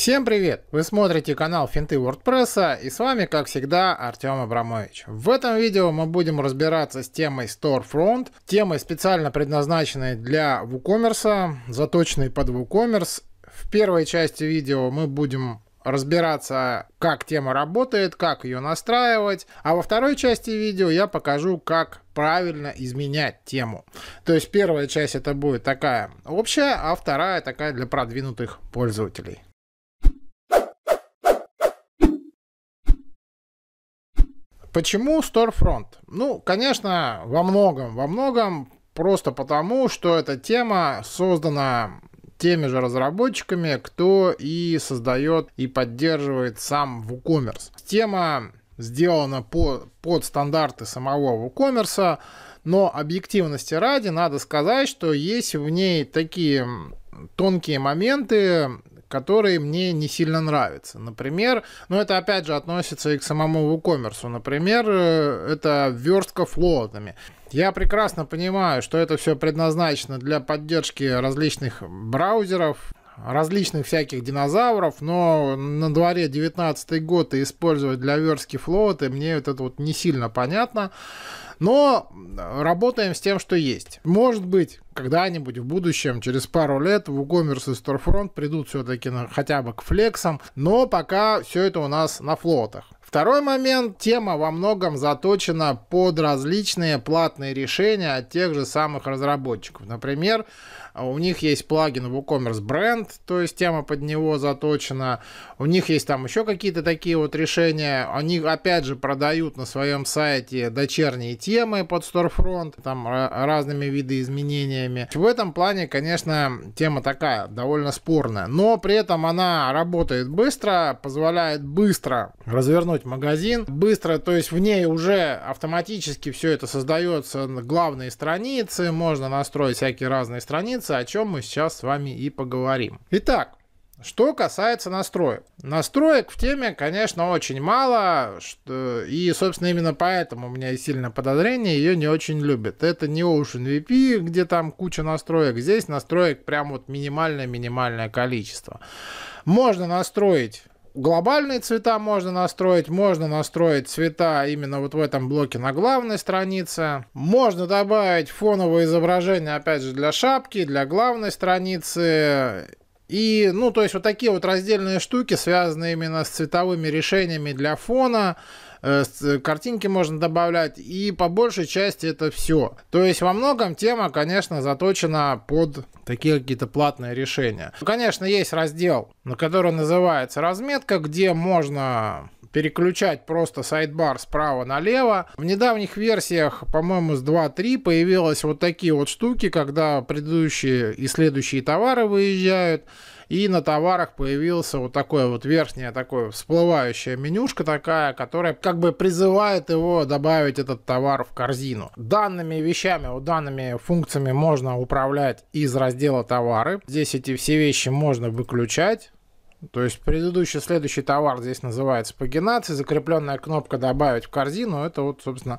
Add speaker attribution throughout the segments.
Speaker 1: Всем привет! Вы смотрите канал Финты WordPress и с вами, как всегда, Артем Абрамович. В этом видео мы будем разбираться с темой Storefront, темой специально предназначенной для WooCommerce, заточенной под WooCommerce. В первой части видео мы будем разбираться, как тема работает, как ее настраивать. А во второй части видео я покажу, как правильно изменять тему. То есть первая часть это будет такая общая, а вторая такая для продвинутых пользователей. Почему Storefront? Ну, конечно, во многом, во многом просто потому, что эта тема создана теми же разработчиками, кто и создает и поддерживает сам WooCommerce. Тема сделана по, под стандарты самого WooCommerce, но объективности ради надо сказать, что есть в ней такие тонкие моменты, которые мне не сильно нравятся. Например, ну это опять же относится и к самому WooCommerce. Например, э, это верстка флотами. Я прекрасно понимаю, что это все предназначено для поддержки различных браузеров, различных всяких динозавров, но на дворе 19 год и использовать для верстки флоты мне вот это вот не сильно понятно. Но работаем с тем, что есть. Может быть, когда-нибудь в будущем, через пару лет, в WooCommerce и Storefront придут все-таки хотя бы к флексам, но пока все это у нас на флотах. Второй момент. Тема во многом заточена под различные платные решения от тех же самых разработчиков. Например, а у них есть плагин WooCommerce Brand, то есть тема под него заточена. У них есть там еще какие-то такие вот решения. Они, опять же, продают на своем сайте дочерние темы под Storefront, там разными видоизменениями. В этом плане, конечно, тема такая, довольно спорная. Но при этом она работает быстро, позволяет быстро развернуть магазин. Быстро, то есть в ней уже автоматически все это создается главные страницы, можно настроить всякие разные страницы, разница, о чем мы сейчас с вами и поговорим. Итак, что касается настроек. Настроек в теме, конечно, очень мало, что... и, собственно, именно поэтому у меня есть сильное подозрение, ее не очень любят. Это не Ocean VP, где там куча настроек, здесь настроек прям вот минимальное-минимальное количество. Можно настроить глобальные цвета можно настроить, можно настроить цвета именно вот в этом блоке на главной странице. Можно добавить фоновое изображение, опять же, для шапки, для главной страницы. И, ну, то есть вот такие вот раздельные штуки связанные именно с цветовыми решениями для фона. Э, э, картинки можно добавлять, и по большей части это все. То есть во многом тема, конечно, заточена под такие какие-то платные решения. Конечно, есть раздел, на который называется «Разметка», где можно переключать просто сайдбар справа налево. В недавних версиях, по-моему, с 2.3 появилось вот такие вот штуки, когда предыдущие и следующие товары выезжают. И на товарах появился вот такое вот верхняя такое всплывающая менюшка такая, которая как бы призывает его добавить этот товар в корзину. Данными вещами, вот данными функциями можно управлять из раздела товары. Здесь эти все вещи можно выключать то есть предыдущий, следующий товар здесь называется пагинация, закрепленная кнопка «Добавить в корзину» — это вот, собственно,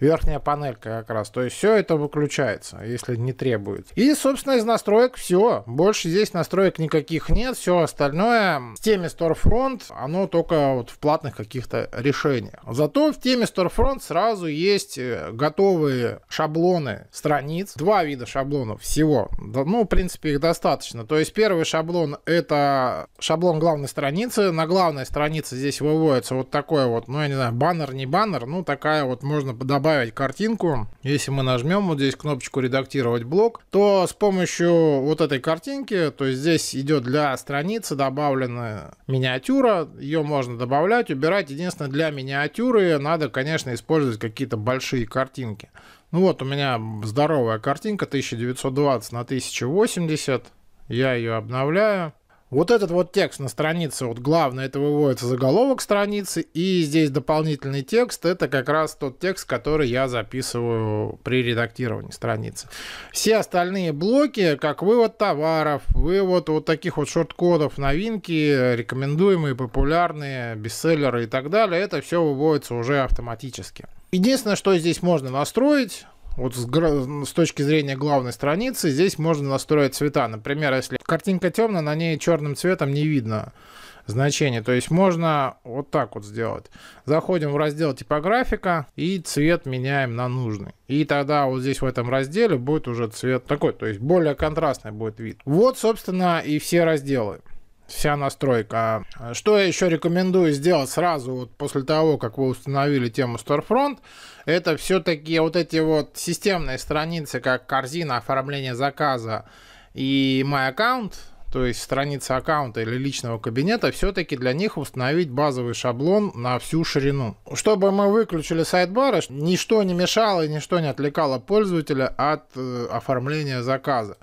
Speaker 1: верхняя панелька как раз. То есть все это выключается, если не требуется. И, собственно, из настроек все. Больше здесь настроек никаких нет. Все остальное в теме Storefront, оно только вот в платных каких-то решениях. Зато в теме Storefront сразу есть э, готовые шаблоны страниц. Два вида шаблонов всего. Ну, в принципе, их достаточно. То есть первый шаблон — это шаблон шаблон главной страницы. На главной странице здесь выводится вот такой вот, ну я не знаю, баннер, не баннер, ну такая вот можно добавить картинку. Если мы нажмем вот здесь кнопочку редактировать блок, то с помощью вот этой картинки, то есть здесь идет для страницы добавлена миниатюра, ее можно добавлять, убирать. Единственное, для миниатюры надо, конечно, использовать какие-то большие картинки. Ну вот у меня здоровая картинка 1920 на 1080. Я ее обновляю. Вот этот вот текст на странице, вот главное, это выводится заголовок страницы, и здесь дополнительный текст, это как раз тот текст, который я записываю при редактировании страницы. Все остальные блоки, как вывод товаров, вывод вот таких вот шорт-кодов, новинки, рекомендуемые, популярные, бестселлеры и так далее, это все выводится уже автоматически. Единственное, что здесь можно настроить, вот с, с точки зрения главной страницы здесь можно настроить цвета. Например, если картинка темная, на ней черным цветом не видно значение. То есть можно вот так вот сделать. Заходим в раздел типографика и цвет меняем на нужный. И тогда вот здесь в этом разделе будет уже цвет такой, то есть более контрастный будет вид. Вот, собственно, и все разделы вся настройка. Что я еще рекомендую сделать сразу вот после того, как вы установили тему Storefront, это все-таки вот эти вот системные страницы, как корзина оформления заказа и мой аккаунт, то есть страница аккаунта или личного кабинета, все-таки для них установить базовый шаблон на всю ширину. Чтобы мы выключили сайт-бары, ничто не мешало и ничто не отвлекало пользователя от э, оформления заказа.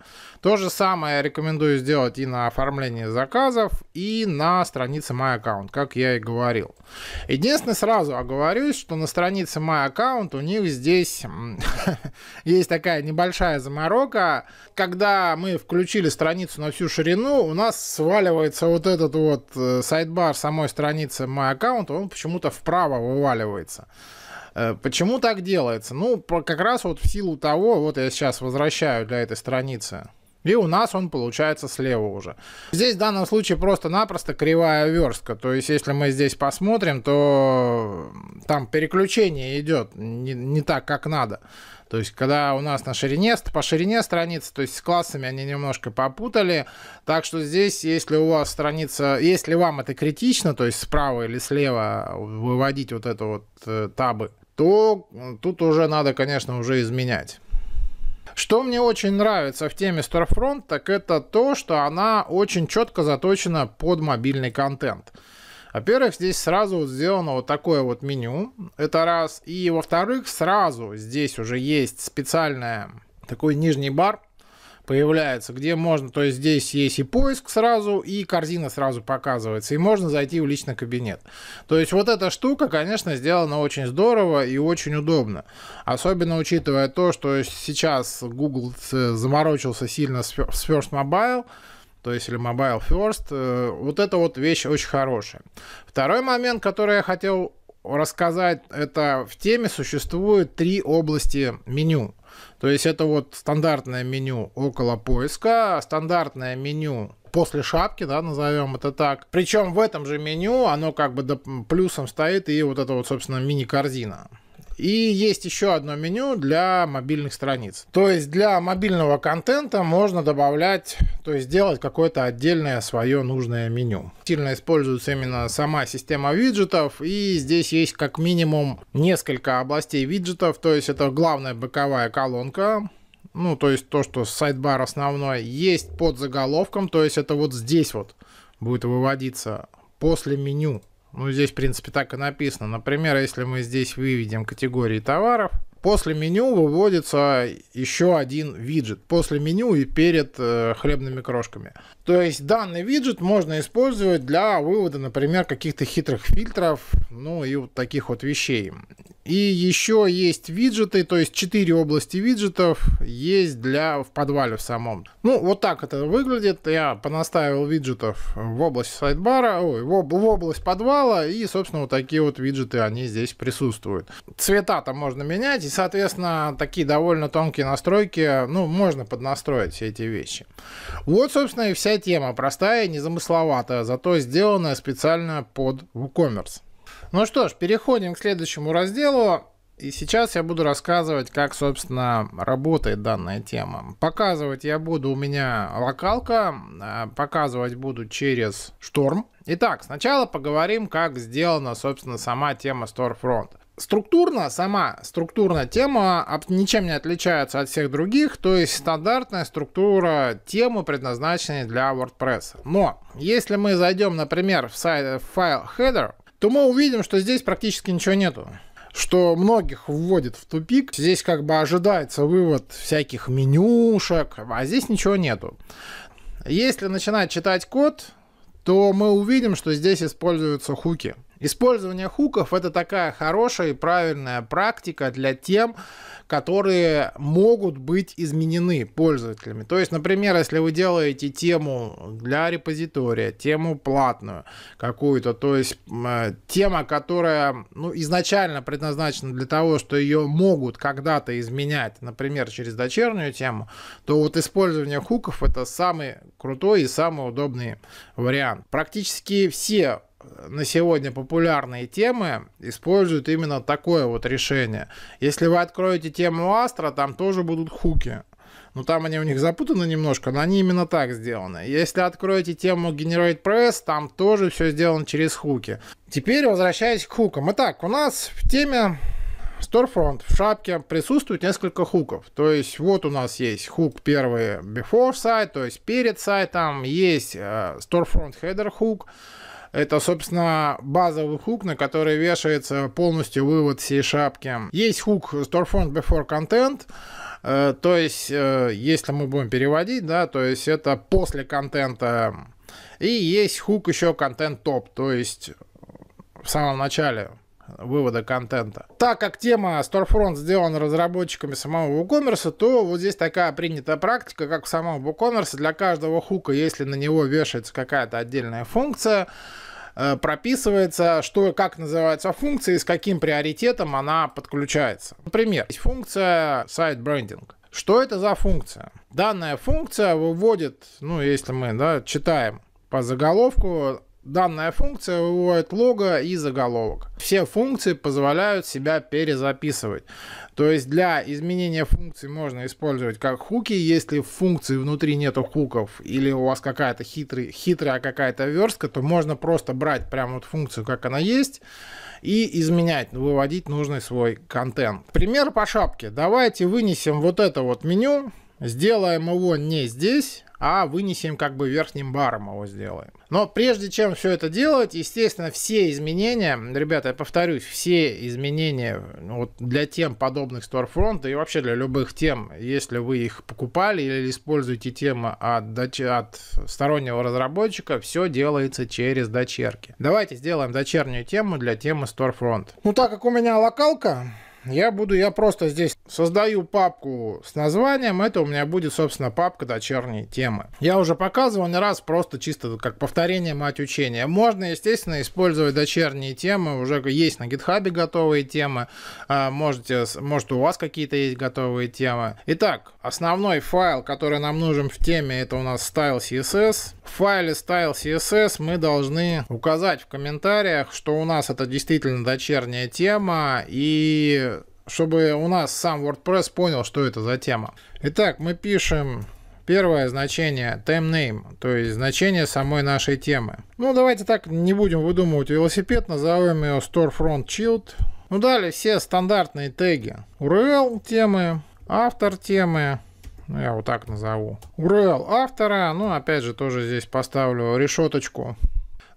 Speaker 1: То же самое я рекомендую сделать и на оформлении заказов, и на странице My Account, как я и говорил. Единственное, сразу оговорюсь, что на странице My Account у них здесь есть такая небольшая заморока. Когда мы включили страницу на всю ширину, у нас сваливается вот этот вот э, сайдбар самой страницы My Account, он почему-то вправо вываливается. Э, почему так делается? Ну, как раз вот в силу того, вот я сейчас возвращаю для этой страницы и у нас он получается слева уже. Здесь в данном случае просто-напросто кривая верстка. То есть, если мы здесь посмотрим, то там переключение идет не, не так, как надо. То есть, когда у нас на ширине, по ширине страницы, то есть с классами они немножко попутали. Так что здесь, если у вас страница, если вам это критично, то есть справа или слева выводить вот это вот э, табы, то тут уже надо, конечно, уже изменять. Что мне очень нравится в теме Storefront, так это то, что она очень четко заточена под мобильный контент. Во-первых, здесь сразу вот сделано вот такое вот меню, это раз. И во-вторых, сразу здесь уже есть специальная такой нижний бар, появляется, где можно, то есть здесь есть и поиск сразу, и корзина сразу показывается, и можно зайти в личный кабинет. То есть вот эта штука, конечно, сделана очень здорово и очень удобно. Особенно учитывая то, что сейчас Google заморочился сильно с First Mobile, то есть или Mobile First, э, вот это вот вещь очень хорошая. Второй момент, который я хотел рассказать, это в теме существует три области меню. То есть это вот стандартное меню около поиска, стандартное меню после шапки, да, назовем это так. Причем в этом же меню оно как бы плюсом стоит и вот это вот, собственно, мини-корзина. И есть еще одно меню для мобильных страниц. То есть для мобильного контента можно добавлять, то есть делать какое-то отдельное свое нужное меню. Сильно используется именно сама система виджетов, и здесь есть как минимум несколько областей виджетов, то есть это главная боковая колонка, ну, то есть то, что сайт-бар основной, есть под заголовком, то есть это вот здесь вот будет выводиться после меню ну, здесь, в принципе, так и написано. Например, если мы здесь выведем категории товаров, после меню выводится еще один виджет. После меню и перед э, хлебными крошками. То есть данный виджет можно использовать для вывода, например, каких-то хитрых фильтров, ну и вот таких вот вещей. И еще есть виджеты, то есть 4 области виджетов есть для в подвале в самом. Ну, вот так это выглядит. Я понаставил виджетов в область сайдбара, ой, в, об, в область подвала, и, собственно, вот такие вот виджеты, они здесь присутствуют. Цвета там можно менять, и, соответственно, такие довольно тонкие настройки, ну, можно поднастроить все эти вещи. Вот, собственно, и вся тема. Простая, незамысловатая, зато сделанная специально под WooCommerce. Ну что ж, переходим к следующему разделу. И сейчас я буду рассказывать, как, собственно, работает данная тема. Показывать я буду, у меня локалка, а показывать буду через шторм. Итак, сначала поговорим, как сделана, собственно, сама тема Storefront. Структурно, сама структурная тема ничем не отличается от всех других, то есть стандартная структура темы, предназначенной для WordPress. Но, если мы зайдем, например, в, сайт, в файл header, то мы увидим, что здесь практически ничего нету что многих вводит в тупик. Здесь как бы ожидается вывод всяких менюшек, а здесь ничего нету. Если начинать читать код, то мы увидим, что здесь используются хуки. Использование хуков это такая хорошая и правильная практика для тем, которые могут быть изменены пользователями. То есть, например, если вы делаете тему для репозитория, тему платную какую-то, то есть э, тема, которая ну, изначально предназначена для того, что ее могут когда-то изменять, например, через дочернюю тему, то вот использование хуков это самый крутой и самый удобный вариант. Практически все на сегодня популярные темы используют именно такое вот решение. Если вы откроете тему Астра, там тоже будут хуки. Но ну, там они у них запутаны немножко, но они именно так сделаны. Если откроете тему Generate Press, там тоже все сделано через хуки. Теперь возвращаясь к хукам. Итак, у нас в теме Storefront в шапке присутствует несколько хуков. То есть вот у нас есть хук первый before сайт, то есть перед сайтом, есть э, Storefront header хук, это, собственно, базовый хук, на который вешается полностью вывод всей шапки. Есть хук Storefront Before Content, э, то есть, э, если мы будем переводить, да, то есть это после контента. И есть хук еще content top, то есть в самом начале вывода контента. Так как тема Storefront сделана разработчиками самого WooCommerce, то вот здесь такая принятая практика, как в самом WooCommerce, для каждого хука, если на него вешается какая-то отдельная функция, Э, прописывается, что и как называется функция и с каким приоритетом она подключается. Например, есть функция сайт-брендинг. Что это за функция? Данная функция выводит, ну, если мы да, читаем по заголовку, Данная функция выводит лого и заголовок. Все функции позволяют себя перезаписывать. То есть для изменения функций можно использовать как хуки, если в функции внутри нету хуков или у вас какая-то хитрый, хитрая какая-то верстка, то можно просто брать прям вот функцию, как она есть, и изменять, выводить нужный свой контент. Пример по шапке. Давайте вынесем вот это вот меню, сделаем его не здесь, а вынесем как бы верхним баром его сделаем. Но прежде чем все это делать, естественно, все изменения, ребята, я повторюсь, все изменения ну, вот для тем подобных Storefront и вообще для любых тем, если вы их покупали или используете темы от, от стороннего разработчика, все делается через дочерки. Давайте сделаем дочернюю тему для темы Storefront. Ну так как у меня локалка, я буду, я просто здесь создаю папку с названием, это у меня будет, собственно, папка дочерней темы. Я уже показывал не раз, просто чисто как повторение мать учения. Можно, естественно, использовать дочерние темы, уже есть на гитхабе готовые темы, а, можете, может у вас какие-то есть готовые темы. Итак, основной файл, который нам нужен в теме, это у нас style.css, в файле style CSS мы должны указать в комментариях, что у нас это действительно дочерняя тема и чтобы у нас сам WordPress понял, что это за тема. Итак, мы пишем первое значение time name, то есть значение самой нашей темы. Ну, давайте так, не будем выдумывать велосипед, назовем ее Storefront Shield. Ну, далее все стандартные теги. URL темы, автор темы, ну, я вот так назову. URL автора, ну, опять же, тоже здесь поставлю решеточку.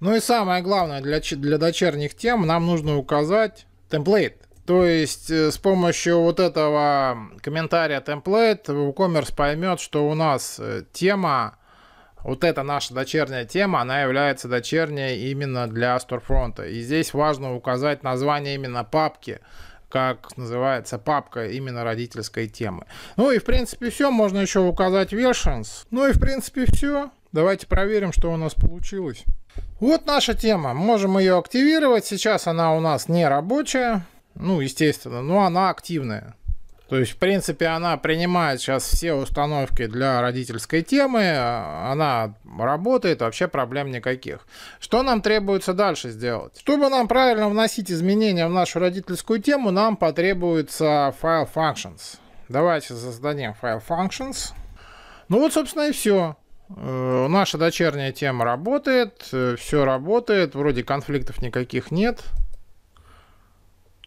Speaker 1: Ну и самое главное, для, для дочерних тем нам нужно указать темплейт. То есть э, с помощью вот этого комментария темплейт WooCommerce поймет, что у нас э, тема, вот эта наша дочерняя тема, она является дочерней именно для сторфронта. И здесь важно указать название именно папки, как называется, папка именно родительской темы. Ну и, в принципе, все. Можно еще указать вершинс. Ну и, в принципе, все. Давайте проверим, что у нас получилось. Вот наша тема. Можем ее активировать. Сейчас она у нас не рабочая. Ну, естественно, но она активная. То есть, в принципе, она принимает сейчас все установки для родительской темы, а, она работает, вообще проблем никаких. Что нам требуется дальше сделать? Чтобы нам правильно вносить изменения в нашу родительскую тему, нам потребуется file functions. Давайте создадим file functions. Ну вот, собственно, и все. Э, наша дочерняя тема работает, э, все работает, вроде конфликтов никаких нет.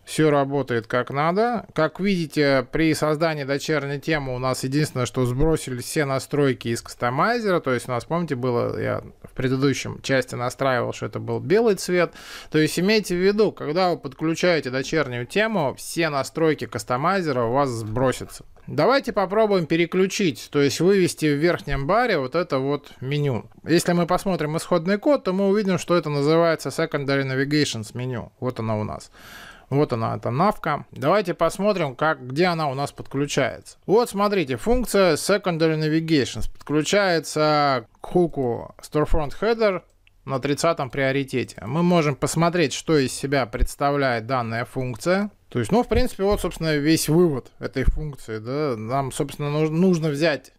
Speaker 1: Все работает как надо. Как видите, при создании дочерней темы у нас единственное, что сбросили все настройки из кастомайзера. То есть у нас, помните, было, я в предыдущем части настраивал, что это был белый цвет. То есть имейте в виду, когда вы подключаете дочернюю тему, все настройки кастомайзера у вас сбросятся. Давайте попробуем переключить, то есть вывести в верхнем баре вот это вот меню. Если мы посмотрим исходный код, то мы увидим, что это называется Secondary Navigations меню. Вот оно у нас. Вот она, эта навка. Давайте посмотрим, как, где она у нас подключается. Вот, смотрите, функция Secondary navigation подключается к хуку Storefront Header на 30 приоритете. Мы можем посмотреть, что из себя представляет данная функция. То есть, ну, в принципе, вот, собственно, весь вывод этой функции. Да? Нам, собственно, нужно взять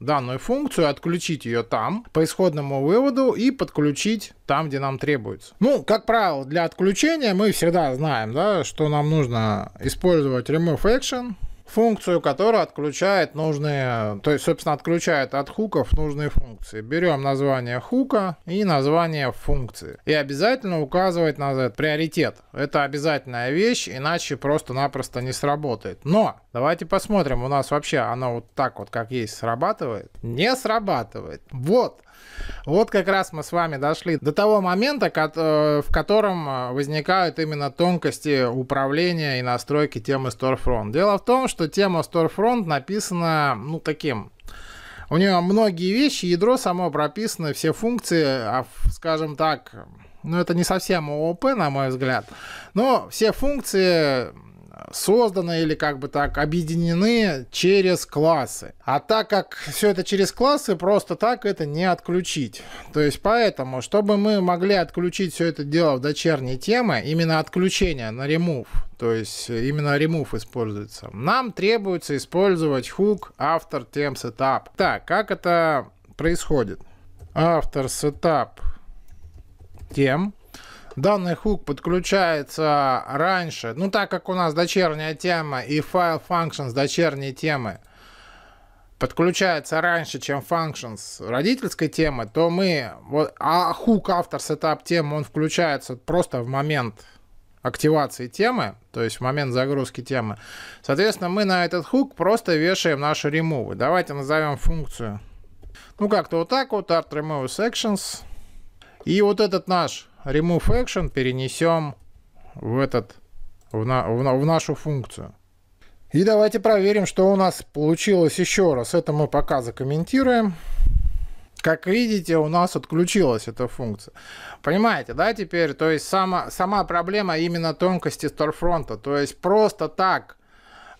Speaker 1: данную функцию, отключить ее там по исходному выводу и подключить там, где нам требуется. Ну, как правило, для отключения мы всегда знаем, да, что нам нужно использовать remove action, функцию, которая отключает нужные, то есть, собственно, отключает от хуков нужные функции. Берем название хука и название функции. И обязательно указывать на этот приоритет. Это обязательная вещь, иначе просто-напросто не сработает. Но давайте посмотрим, у нас вообще она вот так вот, как есть, срабатывает? Не срабатывает. Вот. Вот как раз мы с вами дошли до того момента, э, в котором э, возникают именно тонкости управления и настройки темы Storefront. Дело в том, что тема Storefront написана, ну, таким у нее многие вещи, ядро само прописано, все функции, а, скажем так, ну это не совсем ООП, на мой взгляд, но все функции созданы или как бы так объединены через классы. А так как все это через классы, просто так это не отключить. То есть поэтому, чтобы мы могли отключить все это дело в дочерней темы, именно отключение на remove, то есть именно remove используется, нам требуется использовать hook after temp setup. Так, как это происходит? Автор setup тем данный хук подключается раньше. Ну, так как у нас дочерняя тема и файл functions дочерней темы подключается раньше, чем functions родительской темы, то мы... Вот, а хук автор setup темы, он включается просто в момент активации темы, то есть в момент загрузки темы. Соответственно, мы на этот хук просто вешаем наши ремувы. Давайте назовем функцию. Ну, как-то вот так вот, art remove sections. И вот этот наш remove action перенесем в этот в, на, в, на, в нашу функцию. И давайте проверим, что у нас получилось еще раз. Это мы пока закомментируем. Как видите, у нас отключилась эта функция. Понимаете, да, теперь? То есть сама, сама проблема именно тонкости Storefront. То есть просто так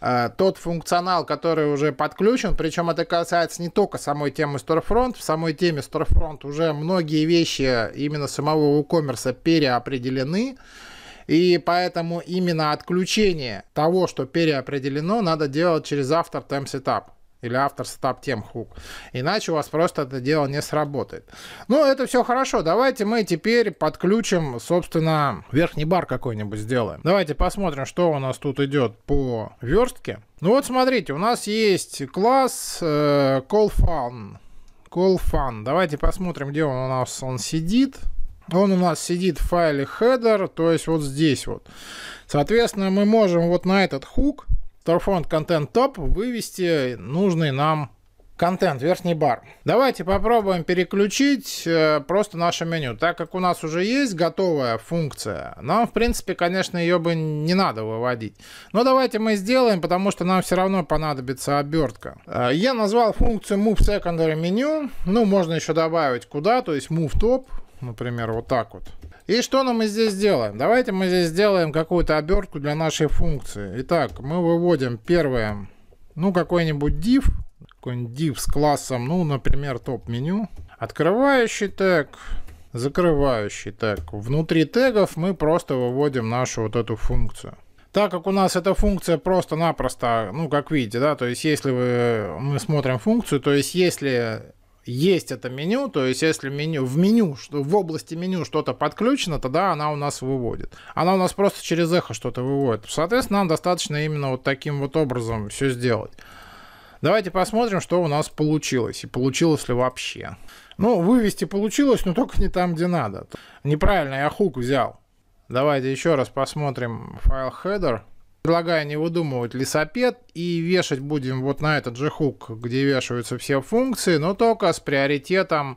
Speaker 1: Э, тот функционал, который уже подключен, причем это касается не только самой темы Storefront, в самой теме Storefront уже многие вещи именно самого e-commerce переопределены, и поэтому именно отключение того, что переопределено, надо делать через автор Time Setup или автор стап тем хук. Иначе у вас просто это дело не сработает. Ну, это все хорошо. Давайте мы теперь подключим, собственно, верхний бар какой-нибудь сделаем. Давайте посмотрим, что у нас тут идет по верстке. Ну вот смотрите, у нас есть класс э, callfun. Callfun. Давайте посмотрим, где он у нас он сидит. Он у нас сидит в файле header, то есть вот здесь вот. Соответственно, мы можем вот на этот хук Storefront Content Top вывести нужный нам контент, верхний бар. Давайте попробуем переключить э, просто наше меню. Так как у нас уже есть готовая функция, нам, в принципе, конечно, ее бы не надо выводить. Но давайте мы сделаем, потому что нам все равно понадобится обертка. Э, я назвал функцию Move Secondary Menu. Ну, можно еще добавить куда, то есть Move Top. Например, вот так вот. И что нам мы здесь делаем? Давайте мы здесь сделаем какую-то обертку для нашей функции. Итак, мы выводим первое, ну, какой-нибудь div, какой-нибудь div с классом, ну, например, топ-меню. Открывающий тег, закрывающий тег. Внутри тегов мы просто выводим нашу вот эту функцию. Так как у нас эта функция просто-напросто, ну, как видите, да, то есть если вы, мы смотрим функцию, то есть если есть это меню, то есть если меню, в меню, что в области меню что-то подключено, тогда она у нас выводит. Она у нас просто через эхо что-то выводит. Соответственно, нам достаточно именно вот таким вот образом все сделать. Давайте посмотрим, что у нас получилось и получилось ли вообще. Ну, вывести получилось, но только не там, где надо. Неправильно я хук взял. Давайте еще раз посмотрим файл header. Предлагаю не выдумывать лесопед и вешать будем вот на этот же хук, где вешаются все функции, но только с приоритетом.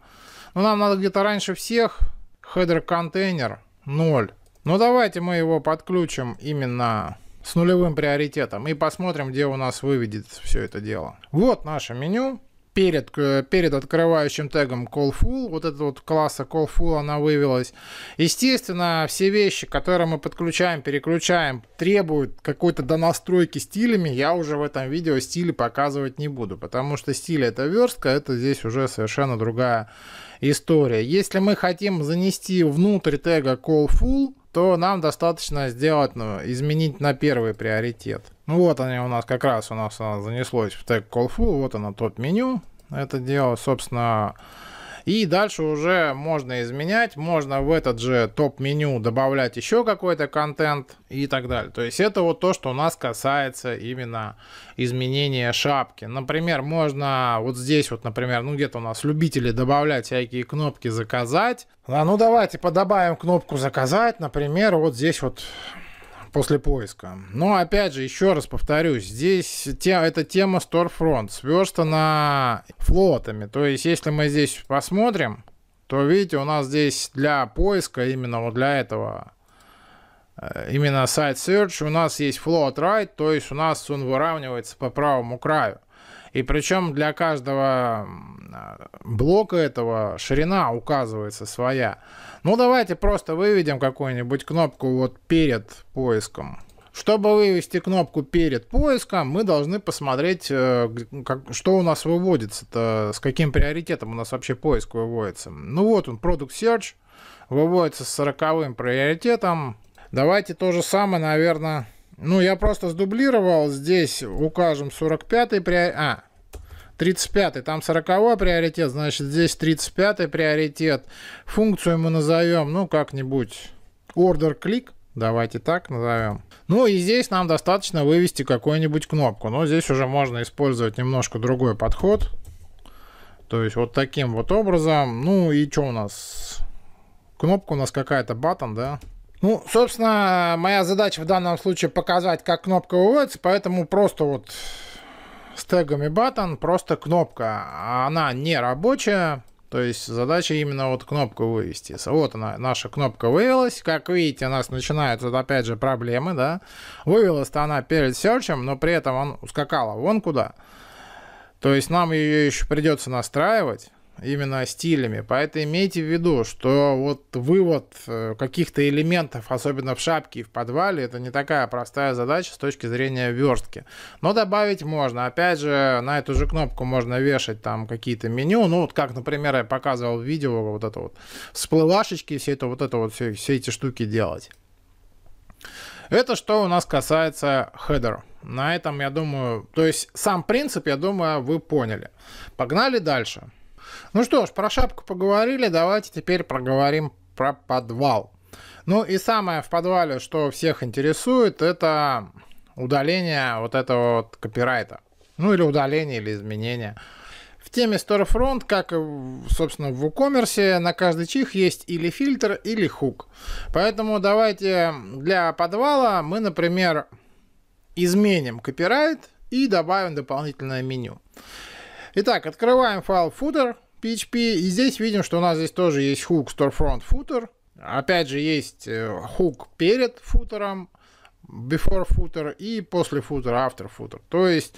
Speaker 1: Ну, нам надо где-то раньше всех. Хедер-контейнер 0. Но ну, давайте мы его подключим именно с нулевым приоритетом и посмотрим, где у нас выведет все это дело. Вот наше меню перед, перед открывающим тегом call full, вот этот вот класса call full, она вывелась. Естественно, все вещи, которые мы подключаем, переключаем, требуют какой-то донастройки стилями, я уже в этом видео стили показывать не буду, потому что стиль это верстка, это здесь уже совершенно другая история. Если мы хотим занести внутрь тега call full, то нам достаточно сделать, ну, изменить на первый приоритет. Ну вот они у нас как раз у нас занеслось в тег callful, вот оно топ меню. Это дело, собственно, и дальше уже можно изменять, можно в этот же топ-меню добавлять еще какой-то контент и так далее. То есть это вот то, что у нас касается именно изменения шапки. Например, можно вот здесь вот, например, ну где-то у нас любители добавлять всякие кнопки «Заказать». А, ну давайте подобавим кнопку «Заказать», например, вот здесь вот После поиска. Но опять же, еще раз повторюсь, здесь те, эта тема Storefront сверстана флотами. То есть, если мы здесь посмотрим, то видите, у нас здесь для поиска, именно вот для этого, э, именно сайт search, у нас есть float right, то есть у нас он выравнивается по правому краю. И причем для каждого блока этого ширина указывается своя. Ну давайте просто выведем какую-нибудь кнопку вот перед поиском. Чтобы вывести кнопку перед поиском, мы должны посмотреть, э, как, что у нас выводится, то с каким приоритетом у нас вообще поиск выводится. Ну вот он, Product Search, выводится с 40 приоритетом. Давайте то же самое, наверное, ну, я просто сдублировал. Здесь укажем 45-й приоритет. А, 35-й. Там 40 приоритет, значит, здесь 35-й приоритет. Функцию мы назовем, ну, как-нибудь order click. Давайте так назовем. Ну и здесь нам достаточно вывести какую-нибудь кнопку. Но здесь уже можно использовать немножко другой подход. То есть вот таким вот образом. Ну и что у нас? Кнопка у нас какая-то button, да? Ну, собственно, моя задача в данном случае показать, как кнопка выводится, поэтому просто вот с тегами button просто кнопка. Она не рабочая, то есть задача именно вот кнопку вывести. Вот она, наша кнопка вывелась. Как видите, у нас начинаются вот опять же проблемы, да. Вывелась-то она перед серчем, но при этом он ускакала вон куда. То есть нам ее еще придется настраивать именно стилями. Поэтому имейте в виду, что вот вывод э, каких-то элементов, особенно в шапке и в подвале, это не такая простая задача с точки зрения верстки. Но добавить можно. Опять же, на эту же кнопку можно вешать там какие-то меню. Ну, вот как, например, я показывал в видео, вот это вот всплывашечки, все это вот это вот, все, все эти штуки делать. Это что у нас касается хедера. На этом, я думаю, то есть сам принцип, я думаю, вы поняли. Погнали дальше. Ну что ж, про шапку поговорили, давайте теперь проговорим про подвал. Ну и самое в подвале, что всех интересует, это удаление вот этого вот копирайта. Ну или удаление, или изменение. В теме Storefront, как и, собственно, в WooCommerce, на каждый чих есть или фильтр, или хук. Поэтому давайте для подвала мы, например, изменим копирайт и добавим дополнительное меню. Итак, открываем файл footer, PHP. И здесь видим, что у нас здесь тоже есть хук storefront footer. Опять же, есть хук э, перед футером, before footer и после футера, after footer. То есть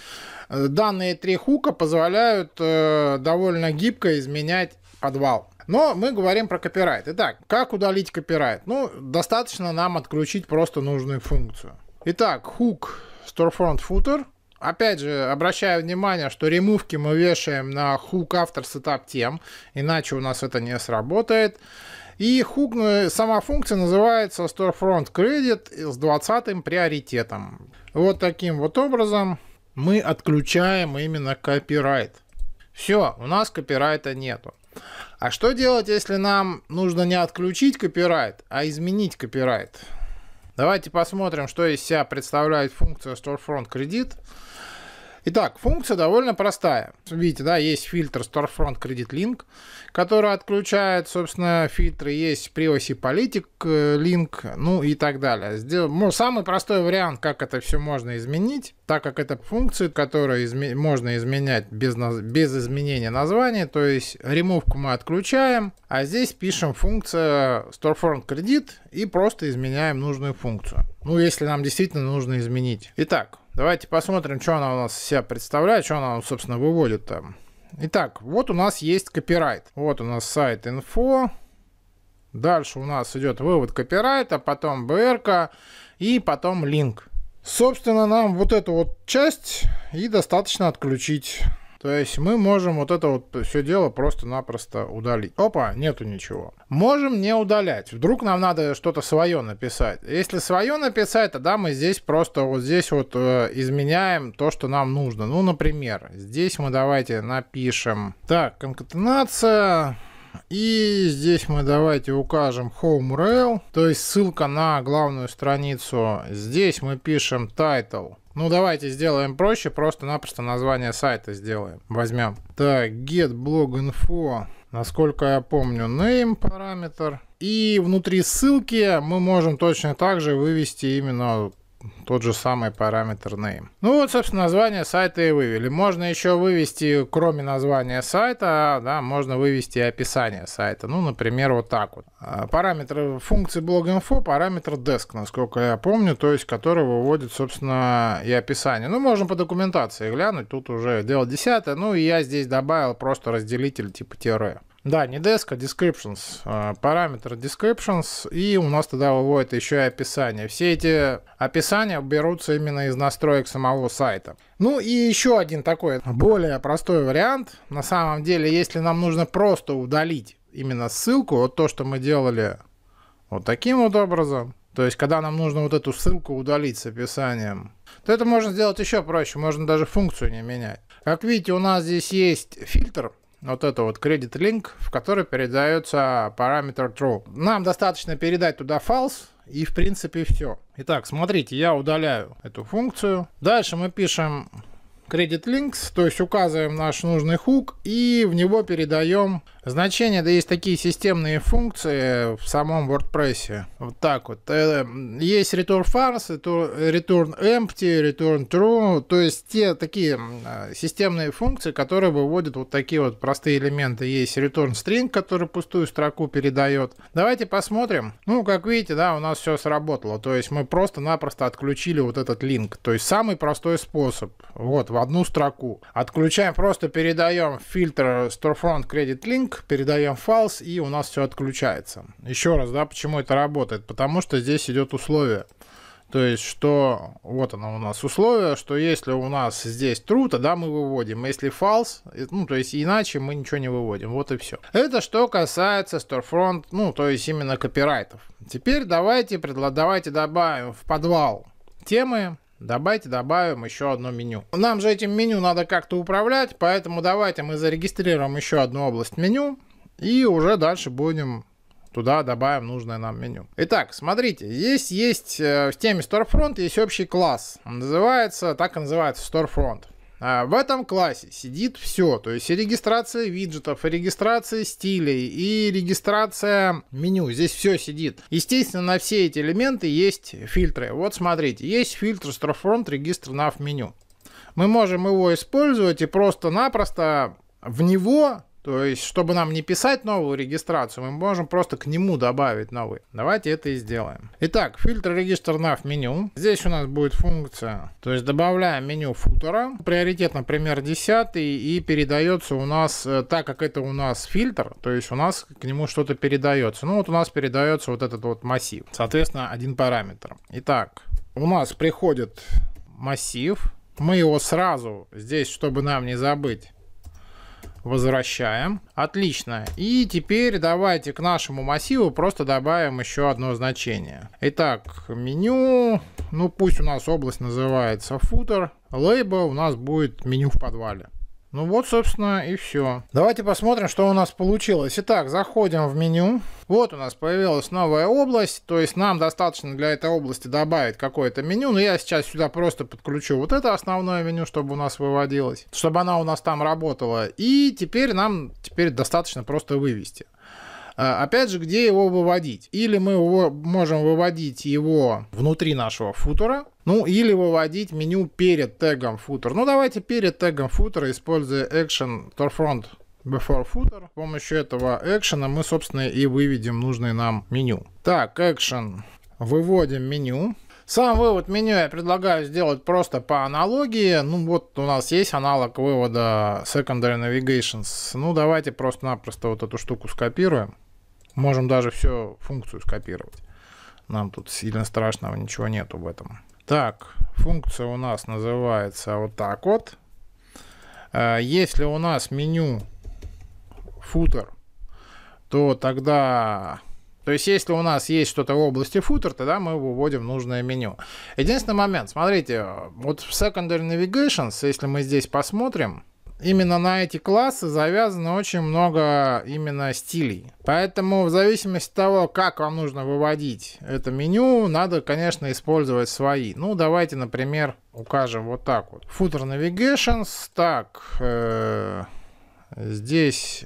Speaker 1: э, данные три хука позволяют э, довольно гибко изменять подвал. Но мы говорим про копирайт. Итак, как удалить копирайт? Ну, достаточно нам отключить просто нужную функцию. Итак, хук storefront footer – опять же, обращаю внимание, что ремувки мы вешаем на хук автор сетап тем, иначе у нас это не сработает. И хук, ну, сама функция называется Storefront Credit с 20 приоритетом. Вот таким вот образом мы отключаем именно копирайт. Все, у нас копирайта нету. А что делать, если нам нужно не отключить копирайт, а изменить копирайт? Давайте посмотрим, что из себя представляет функция Storefront Credit. Итак, функция довольно простая. Видите, да, есть фильтр Storefront Credit Link, который отключает, собственно, фильтры. Есть Privacy Politic э, Link, ну и так далее. Сдел... Ну, самый простой вариант, как это все можно изменить, так как это функции, которые изме... можно изменять без, наз... без изменения названия, то есть ремовку мы отключаем, а здесь пишем функция Storefront Credit и просто изменяем нужную функцию. Ну, если нам действительно нужно изменить. Итак, Давайте посмотрим, что она у нас себя представляет, что она, собственно, выводит там. Итак, вот у нас есть копирайт. Вот у нас сайт инфо. Дальше у нас идет вывод копирайта, потом БРК и потом линк. Собственно, нам вот эту вот часть и достаточно отключить. То есть мы можем вот это вот все дело просто-напросто удалить. Опа, нету ничего. Можем не удалять. Вдруг нам надо что-то свое написать. Если свое написать, тогда мы здесь просто вот здесь вот э, изменяем то, что нам нужно. Ну, например, здесь мы давайте напишем. Так, конкатенация. И здесь мы давайте укажем home rail, то есть ссылка на главную страницу. Здесь мы пишем title ну, давайте сделаем проще, просто-напросто название сайта сделаем. Возьмем. Так, get blog info. Насколько я помню, name параметр. И внутри ссылки мы можем точно так же вывести именно тот же самый параметр name. Ну вот, собственно, название сайта и вывели. Можно еще вывести, кроме названия сайта, да, можно вывести описание сайта. Ну, например, вот так вот. А, параметр функции blog.info, параметр desk, насколько я помню, то есть который выводит, собственно, и описание. Ну, можно по документации глянуть, тут уже дело десятое. Ну, и я здесь добавил просто разделитель типа тире. Да, не desk, а descriptions. А, параметр descriptions. И у нас туда выводит еще и описание. Все эти описания берутся именно из настроек самого сайта. Ну и еще один такой более простой вариант. На самом деле, если нам нужно просто удалить именно ссылку, вот то, что мы делали вот таким вот образом, то есть, когда нам нужно вот эту ссылку удалить с описанием, то это можно сделать еще проще, можно даже функцию не менять. Как видите, у нас здесь есть фильтр вот это вот credit link, в который передается параметр true. Нам достаточно передать туда false, и в принципе все. Итак, смотрите, я удаляю эту функцию. Дальше мы пишем credit links, то есть указываем наш нужный хук и в него передаем Значения, да есть такие системные функции в самом WordPress. Вот так вот. Э, есть return false, return empty, return true. То есть те такие системные функции, которые выводят вот такие вот простые элементы. Есть return string, который пустую строку передает. Давайте посмотрим. Ну, как видите, да, у нас все сработало. То есть мы просто-напросто отключили вот этот линк. То есть самый простой способ. Вот, в одну строку. Отключаем, просто передаем фильтр Storefront Credit Link передаем фалс, и у нас все отключается. Еще раз, да, почему это работает? Потому что здесь идет условие. То есть, что вот оно у нас условие, что если у нас здесь true, тогда мы выводим. Если false, э, ну, то есть иначе мы ничего не выводим. Вот и все. Это что касается Storefront, ну, то есть именно копирайтов. Теперь давайте, давайте добавим в подвал темы Давайте добавим еще одно меню. Нам же этим меню надо как-то управлять, поэтому давайте мы зарегистрируем еще одну область меню и уже дальше будем туда добавим нужное нам меню. Итак, смотрите, здесь есть э, в теме Storefront есть общий класс. Он называется, так и называется Storefront. А, в этом классе сидит все, то есть и регистрация виджетов, и регистрация стилей, и регистрация меню, здесь все сидит. Естественно, на все эти элементы есть фильтры. Вот смотрите, есть фильтр Storefront регистр nav меню. Мы можем его использовать и просто-напросто в него то есть, чтобы нам не писать новую регистрацию, мы можем просто к нему добавить новый. Давайте это и сделаем. Итак, фильтр регистр nav меню. Здесь у нас будет функция. То есть, добавляем меню футера. Приоритет, например, 10 и передается у нас, э, так как это у нас фильтр, то есть у нас к нему что-то передается. Ну вот у нас передается вот этот вот массив. Соответственно, один параметр. Итак, у нас приходит массив. Мы его сразу здесь, чтобы нам не забыть, Возвращаем. Отлично. И теперь давайте к нашему массиву просто добавим еще одно значение. Итак, меню. Ну пусть у нас область называется футер. Лейбл у нас будет меню в подвале. Ну вот, собственно, и все. Давайте посмотрим, что у нас получилось. Итак, заходим в меню. Вот у нас появилась новая область, то есть нам достаточно для этой области добавить какое-то меню, но я сейчас сюда просто подключу вот это основное меню, чтобы у нас выводилось, чтобы она у нас там работала. И теперь нам теперь достаточно просто вывести. А, опять же, где его выводить? Или мы его, можем выводить его внутри нашего футера, ну или выводить меню перед тегом footer. Ну давайте перед тегом footer, используя action torfront before footer, с помощью этого экшена мы, собственно, и выведем нужное нам меню. Так, action. Выводим меню. Сам вывод меню я предлагаю сделать просто по аналогии. Ну вот у нас есть аналог вывода Secondary Navigations. Ну давайте просто-напросто вот эту штуку скопируем. Можем даже всю функцию скопировать. Нам тут сильно страшного ничего нету в этом. Так, функция у нас называется вот так вот. Э, если у нас меню футер, то тогда... То есть, если у нас есть что-то в области футер, тогда мы выводим нужное меню. Единственный момент, смотрите, вот в Secondary Navigations, если мы здесь посмотрим, именно на эти классы завязано очень много именно стилей. Поэтому в зависимости от того, как вам нужно выводить это меню, надо, конечно, использовать свои. Ну, давайте, например, укажем вот так вот. Footer Navigations. Так, э, здесь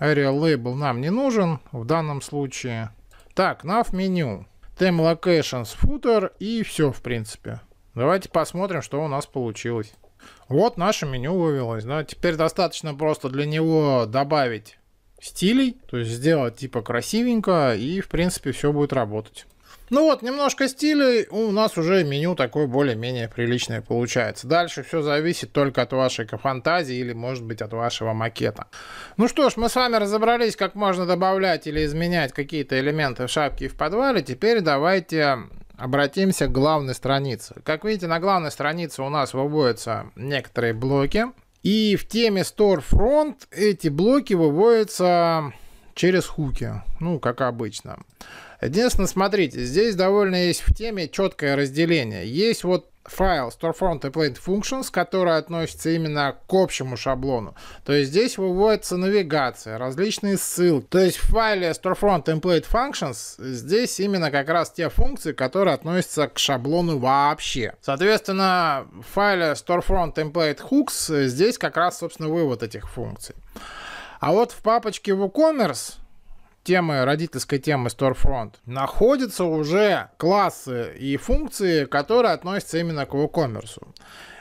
Speaker 1: Area Label нам не нужен в данном случае. Так, nav меню. theme Locations Footer и все, в принципе. Давайте посмотрим, что у нас получилось. Вот наше меню вывелось. Да? Теперь достаточно просто для него добавить стилей, то есть сделать типа красивенько, и в принципе все будет работать. Ну вот, немножко стилей, у нас уже меню такое более-менее приличное получается. Дальше все зависит только от вашей фантазии или, может быть, от вашего макета. Ну что ж, мы с вами разобрались, как можно добавлять или изменять какие-то элементы в шапке и в подвале. Теперь давайте обратимся к главной странице. Как видите, на главной странице у нас выводятся некоторые блоки. И в теме Storefront эти блоки выводятся через хуки, ну, как обычно. Единственное, смотрите, здесь довольно есть в теме четкое разделение. Есть вот файл Storefront Template Functions, который относится именно к общему шаблону. То есть здесь выводится навигация, различные ссылки. То есть в файле Storefront Template Functions здесь именно как раз те функции, которые относятся к шаблону вообще. Соответственно, в файле Storefront Template Hooks здесь как раз, собственно, вывод этих функций. А вот в папочке WooCommerce темы, родительской темы Storefront, находятся уже классы и функции, которые относятся именно к WooCommerce.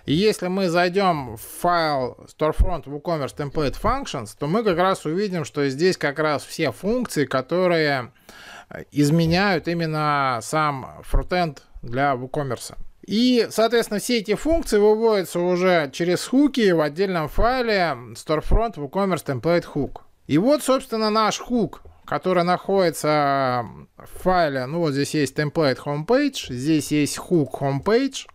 Speaker 1: И если мы зайдем в файл Storefront WooCommerce Template Functions, то мы как раз увидим, что здесь как раз все функции, которые э, изменяют именно сам фронтенд для WooCommerce. И, соответственно, все эти функции выводятся уже через хуки в отдельном файле Storefront WooCommerce Template Hook. И вот, собственно, наш хук, который находится в файле. Ну, вот здесь есть template homepage, здесь есть хук homepage.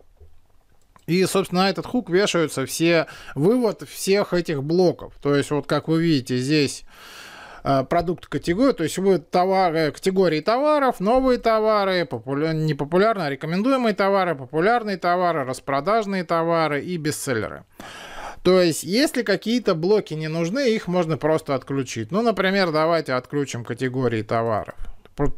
Speaker 1: И, собственно, на этот хук вешаются все вывод всех этих блоков. То есть, вот как вы видите, здесь Э, продукт категорию, то есть будут товары, категории товаров, новые товары, популя... непопулярные, а рекомендуемые товары, популярные товары, распродажные товары и бестселлеры. То есть, если какие-то блоки не нужны, их можно просто отключить. Ну, например, давайте отключим категории товаров.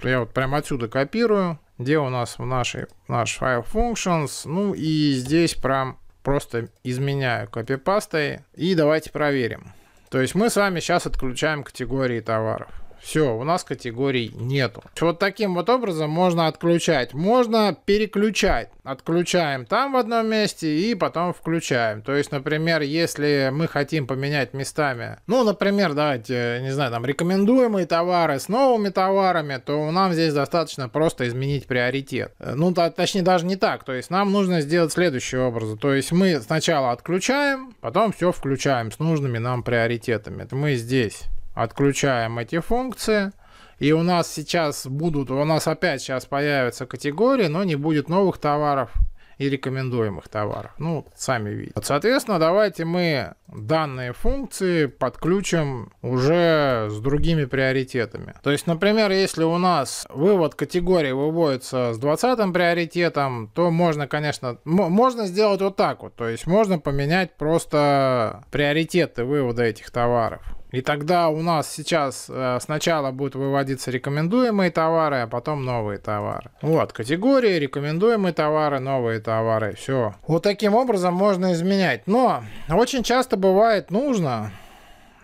Speaker 1: Я вот прямо отсюда копирую, где у нас в нашей, наш файл functions, ну и здесь прям просто изменяю копипастой. И давайте проверим. То есть мы с вами сейчас отключаем категории товаров. Все, у нас категорий нету. Вот таким вот образом можно отключать. Можно переключать. Отключаем там в одном месте и потом включаем. То есть, например, если мы хотим поменять местами, ну, например, давайте, не знаю, там рекомендуемые товары с новыми товарами, то нам здесь достаточно просто изменить приоритет. Ну, точнее, даже не так. То есть нам нужно сделать следующий образ. То есть мы сначала отключаем, потом все включаем с нужными нам приоритетами. Это мы здесь Отключаем эти функции. И у нас сейчас будут, у нас опять сейчас появятся категории, но не будет новых товаров и рекомендуемых товаров. Ну, сами видите. Соответственно, давайте мы данные функции подключим уже с другими приоритетами. То есть, например, если у нас вывод категории выводится с 20 приоритетом, то можно, конечно, можно сделать вот так вот. То есть можно поменять просто приоритеты вывода этих товаров. И тогда у нас сейчас э, сначала будут выводиться рекомендуемые товары, а потом новые товары. Вот, категории, рекомендуемые товары, новые товары, все. Вот таким образом можно изменять. Но очень часто бывает нужно,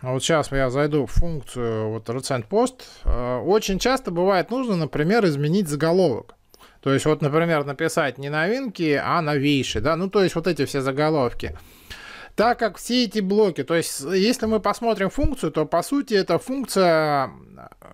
Speaker 1: вот сейчас я зайду в функцию вот recent post, э, очень часто бывает нужно, например, изменить заголовок. То есть вот, например, написать не новинки, а новейшие, да, ну то есть вот эти все заголовки так как все эти блоки, то есть если мы посмотрим функцию, то по сути это функция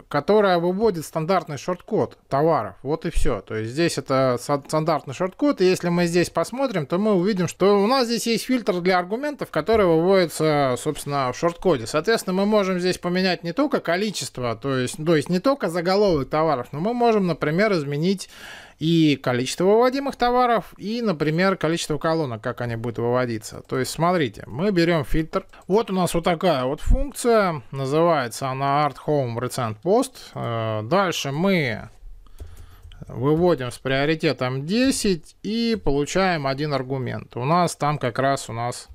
Speaker 1: которая выводит стандартный шорткод товаров. Вот и все. То есть здесь это стандартный шорткод. И если мы здесь посмотрим, то мы увидим, что у нас здесь есть фильтр для аргументов, который выводится, собственно, в шорткоде. Соответственно, мы можем здесь поменять не только количество, то есть, то есть не только заголовок товаров, но мы можем, например, изменить и количество выводимых товаров, и, например, количество колонок, как они будут выводиться. То есть, смотрите, мы берем фильтр. Вот у нас вот такая вот функция, называется она Art Home Recipe пост. Э, дальше мы выводим с приоритетом 10 и получаем один аргумент. У нас там как раз у нас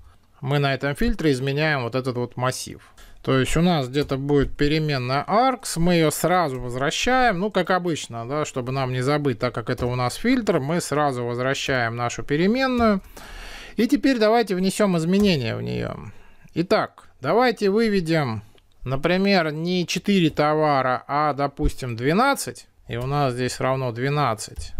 Speaker 1: мы на этом фильтре изменяем вот этот вот массив. То есть у нас где-то будет переменная args, мы ее сразу возвращаем, ну как обычно, да, чтобы нам не забыть, так как это у нас фильтр, мы сразу возвращаем нашу переменную. И теперь давайте внесем изменения в нее. Итак, давайте выведем например, не 4 товара, а, допустим, 12, и у нас здесь равно 12,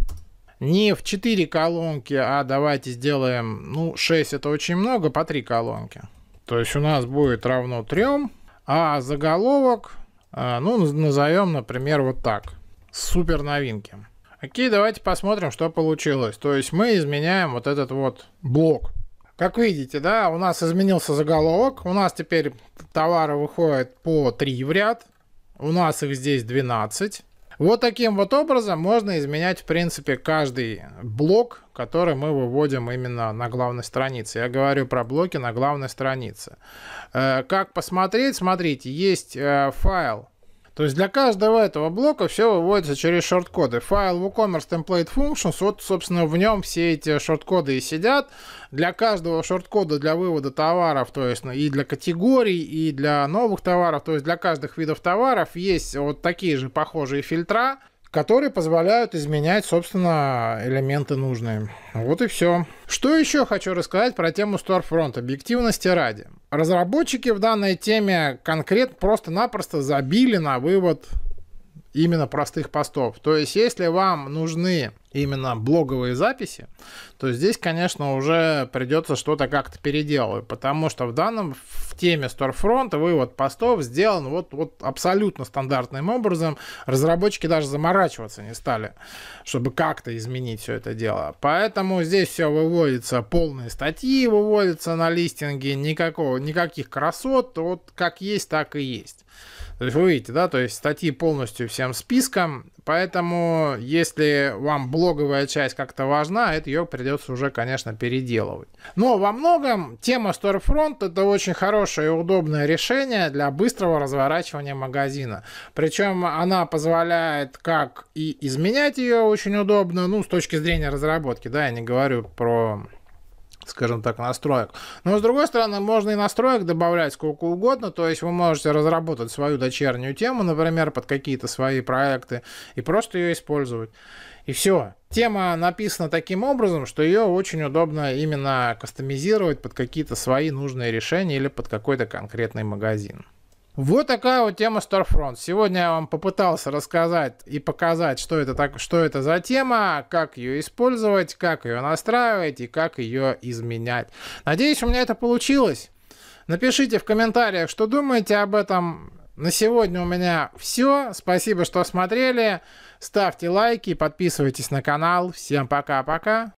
Speaker 1: не в 4 колонки, а давайте сделаем, ну, 6 это очень много, по 3 колонки. То есть у нас будет равно 3, а заголовок, э, ну, назовем, например, вот так. Супер новинки. Окей, давайте посмотрим, что получилось. То есть мы изменяем вот этот вот блок. Как видите, да, у нас изменился заголовок. У нас теперь товары выходят по 3 в ряд. У нас их здесь 12. Вот таким вот образом можно изменять, в принципе, каждый блок, который мы выводим именно на главной странице. Я говорю про блоки на главной странице. Э, как посмотреть? Смотрите, есть э, файл то есть для каждого этого блока все выводится через шорткоды. Файл WooCommerce Template Functions, вот, собственно, в нем все эти шорткоды и сидят. Для каждого шорткода для вывода товаров, то есть ну, и для категорий, и для новых товаров, то есть для каждых видов товаров есть вот такие же похожие фильтра, которые позволяют изменять, собственно, элементы нужные. Вот и все. Что еще хочу рассказать про тему Storefront, объективности ради. Разработчики в данной теме конкретно просто-напросто забили на вывод именно простых постов. То есть, если вам нужны именно блоговые записи, то здесь, конечно, уже придется что-то как-то переделывать, потому что в данном, в теме Storefront вывод постов сделан вот, вот абсолютно стандартным образом. Разработчики даже заморачиваться не стали, чтобы как-то изменить все это дело. Поэтому здесь все выводится, полные статьи выводятся на листинге, никакого, никаких красот, вот как есть, так и есть. То есть вы видите, да, то есть статьи полностью всем списком, Поэтому, если вам блоговая часть как-то важна, это ее придется уже, конечно, переделывать. Но во многом тема Storefront это очень хорошее и удобное решение для быстрого разворачивания магазина. Причем она позволяет как и изменять ее очень удобно, ну, с точки зрения разработки, да, я не говорю про скажем так, настроек. Но, с другой стороны, можно и настроек добавлять сколько угодно, то есть вы можете разработать свою дочернюю тему, например, под какие-то свои проекты, и просто ее использовать. И все. Тема написана таким образом, что ее очень удобно именно кастомизировать под какие-то свои нужные решения или под какой-то конкретный магазин. Вот такая вот тема Storefront. Сегодня я вам попытался рассказать и показать, что это, так, что это за тема, как ее использовать, как ее настраивать и как ее изменять. Надеюсь, у меня это получилось. Напишите в комментариях, что думаете об этом. На сегодня у меня все. Спасибо, что смотрели. Ставьте лайки, подписывайтесь на канал. Всем пока-пока.